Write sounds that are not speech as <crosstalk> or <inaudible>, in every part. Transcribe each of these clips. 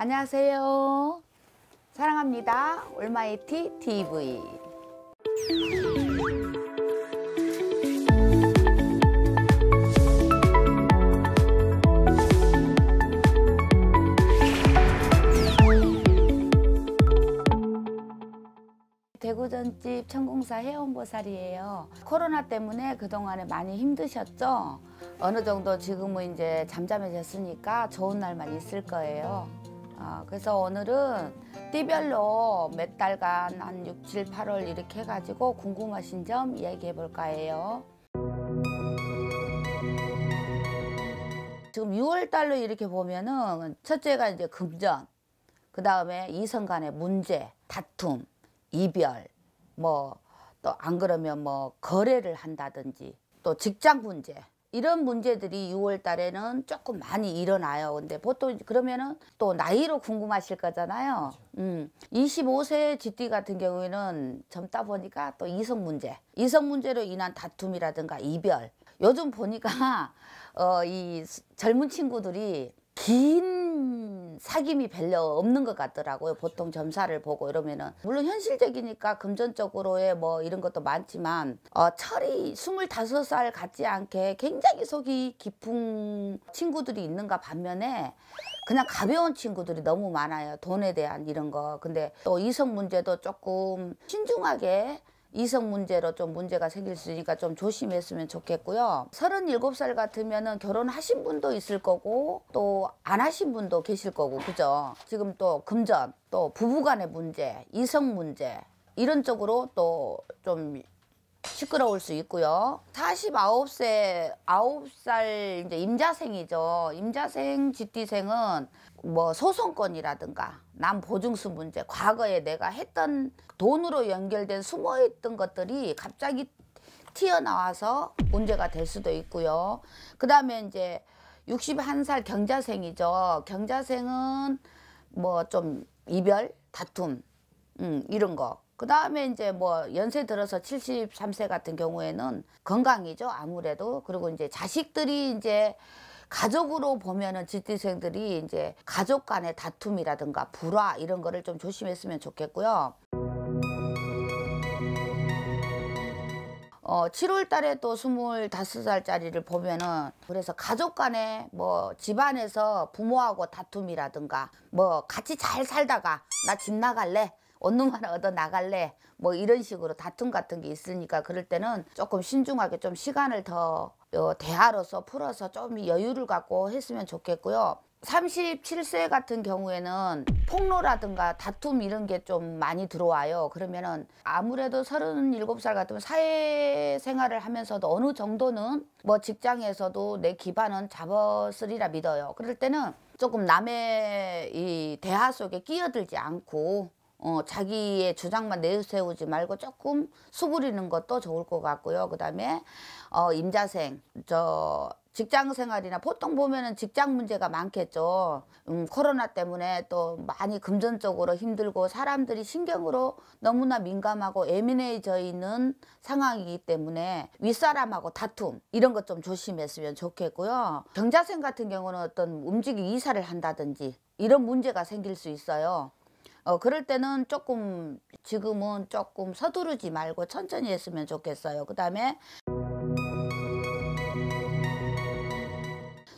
안녕하세요. 사랑합니다. 올마이티 TV. 대구전집 천공사 해원보살이에요. 코로나 때문에 그동안에 많이 힘드셨죠? 어느 정도 지금은 이제 잠잠해졌으니까 좋은 날만 있을 거예요. 그래서 오늘은 띠별로 몇 달간 한 6, 7, 8월 이렇게 해가지고 궁금하신 점얘기해 볼까 해요. 지금 6월 달로 이렇게 보면은 첫째가 이제 금전, 그 다음에 이성 간의 문제, 다툼, 이별, 뭐 또 안 그러면 뭐 거래를 한다든지 또 직장 문제, 이런 문제들이 6월 달에는 조금 많이 일어나요. 근데 보통 그러면은 또 나이로 궁금하실 거잖아요. 그렇죠. 음, 25세 GT 같은 경우에는 젊다 보니까 또 이성 문제, 이성 문제로 인한 다툼이라든가 이별. 요즘 보니까 <laughs> 어, 이 젊은 친구들이 긴 책임이 별로 없는 것 같더라고요. 보통 점사를 보고 이러면은 물론 현실적이니까 금전적으로의 뭐 이런 것도 많지만 어, 철이 스물다섯 살 같지 않게 굉장히 속이 깊은 친구들이 있는가 반면에 그냥 가벼운 친구들이 너무 많아요. 돈에 대한 이런 거. 근데 또 이성 문제도 조금 신중하게 이성 문제로 좀 문제가 생길 수 있으니까 좀 조심했으면 좋겠고요. 37살 같으면은 결혼하신 분도 있을 거고 또 안 하신 분도 계실 거고 그죠? 지금 또 금전, 또 부부 간의 문제, 이성 문제 이런 쪽으로 또좀 시끄러울 수 있고요. 49세, 9살 이제 임자생이죠. 임자생, 지띠생은 뭐 소송권이라든가 남 보증수 문제, 과거에 내가 했던 돈으로 연결된 숨어있던 것들이 갑자기 튀어나와서 문제가 될 수도 있고요. 그다음에 이제 61살 경자생이죠. 경자생은 뭐 좀 이별, 다툼, 음, 이런 거. 그 다음에 이제 뭐 연세 들어서 73세 같은 경우에는 건강이죠. 아무래도. 그리고 이제 자식들이 이제 가족으로 보면은 지지생들이 이제 가족 간의 다툼이라든가 불화 이런 거를 좀 조심했으면 좋겠고요. 어, 7월 달에 또 25살짜리를 보면은 그래서 가족 간에 뭐 집안에서 부모하고 다툼이라든가 뭐 같이 잘 살다가 나 집 나갈래 얻놈 거나 얻어 나갈래 뭐 이런 식으로 다툼 같은 게 있으니까 그럴 때는 조금 신중하게 좀 시간을 더 어, 대화로서 풀어서 좀 여유를 갖고 했으면 좋겠고요. 37세 같은 경우에는 폭로라든가 다툼 이런 게 좀 많이 들어와요. 그러면은 아무래도 37살 같으면 사회생활을 하면서도 어느 정도는 뭐 직장에서도 내 기반은 잡았으리라 믿어요. 그럴 때는 조금 남의 이 대화 속에 끼어들지 않고 어, 자기의 주장만 내세우지 말고 조금 수그리는 것도 좋을 것 같고요. 그 다음에 어, 임자생, 저 직장 생활이나 보통 보면은 직장 문제가 많겠죠. 음, 코로나 때문에 또 많이 금전적으로 힘들고 사람들이 신경으로 너무나 민감하고 예민해져 있는 상황이기 때문에 윗사람하고 다툼 이런 것 좀 조심했으면 좋겠고요. 경자생 같은 경우는 어떤 움직이 이사를 한다든지 이런 문제가 생길 수 있어요. 어, 그럴 때는 조금 지금은 조금 서두르지 말고 천천히 했으면 좋겠어요. 그 다음에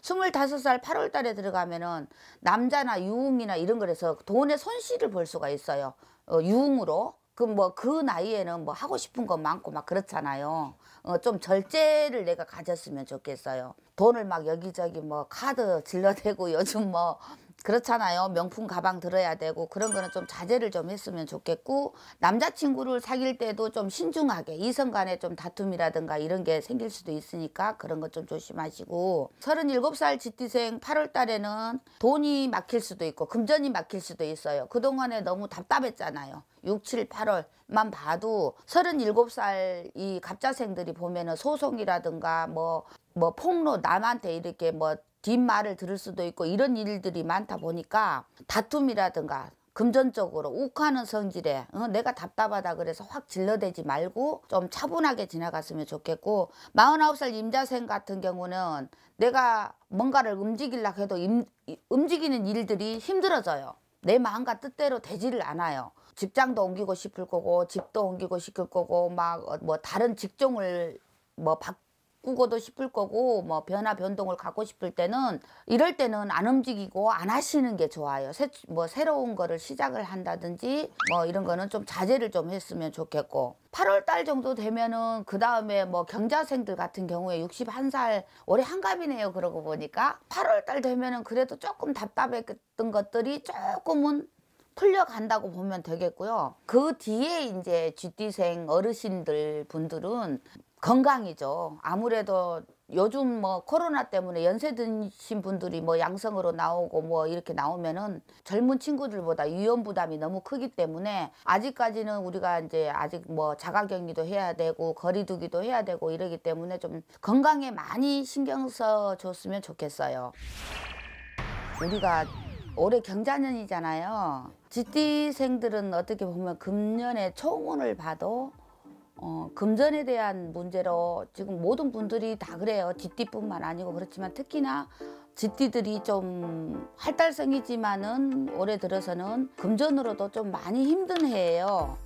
25살 8월 달에 들어가면은 남자나 유흥이나 이런 거에서 돈의 손실을 볼 수가 있어요. 어, 유흥으로. 그 뭐 그 나이에는 뭐 하고 싶은 건 많고 막 그렇잖아요. 어, 좀 절제를 내가 가졌으면 좋겠어요. 돈을 막 여기저기 뭐 카드 질러대고 <laughs> 요즘 뭐 그렇잖아요. 명품 가방 들어야 되고 그런 거는 좀 자제를 좀 했으면 좋겠고 남자친구를 사귈 때도 좀 신중하게 이성 간에 좀 다툼이라든가 이런 게 생길 수도 있으니까 그런 것 좀 조심하시고 37살 지띠생 8월 달에는 돈이 막힐 수도 있고 금전이 막힐 수도 있어요. 그동안에 너무 답답했잖아요. 6, 7, 8월만 봐도 37살 이 갑자생들이 보면은 소송이라든가 뭐뭐 뭐 폭로 남한테 이렇게 뭐 뒷말을 들을 수도 있고 이런 일들이 많다 보니까 다툼이라든가 금전적으로 욱하는 성질에 어, 내가 답답하다 그래서 확 질러대지 말고 좀 차분하게 지나갔으면 좋겠고 49살 임자생 같은 경우는 내가 뭔가를 움직일라 해도 임, 움직이는 일들이 힘들어져요. 내 마음과 뜻대로 되지를 않아요. 직장도 옮기고 싶을 거고 집도 옮기고 싶을 거고 막뭐 어, 다른 직종을 뭐 바, 꾸고도 싶을 거고 뭐 변화 변동을 갖고 싶을 때는 이럴 때는 안 움직이고 안 하시는 게 좋아요. 새, 뭐 새로운 거를 시작을 한다든지 뭐 이런 거는 좀 자제를 좀 했으면 좋겠고 8월 달 정도 되면은 그 다음에 뭐 경자생들 같은 경우에 61살 올해 한갑이네요 그러고 보니까 8월 달 되면은 그래도 조금 답답했던 것들이 조금은 풀려간다고 보면 되겠고요. 그 뒤에 이제 쥐띠생 어르신들 분들은 건강이죠. 아무래도 요즘 뭐 코로나 때문에 연세 드신 분들이 뭐 양성으로 나오고 뭐 이렇게 나오면은 젊은 친구들보다 위험 부담이 너무 크기 때문에 아직까지는 우리가 이제 아직 뭐 자가격리도 해야 되고 거리두기도 해야 되고 이러기 때문에 좀 건강에 많이 신경 써 줬으면 좋겠어요. 우리가 올해 경자년이잖아요. 지띠생들은 어떻게 보면 금년에 초운을 봐도 어, 금전에 대한 문제로 지금 모든 분들이 다 그래요. GT뿐만 아니고 그렇지만 특히나 GT들이 좀 활달성이지만은 올해 들어서는 금전으로도 좀 많이 힘든 해예요.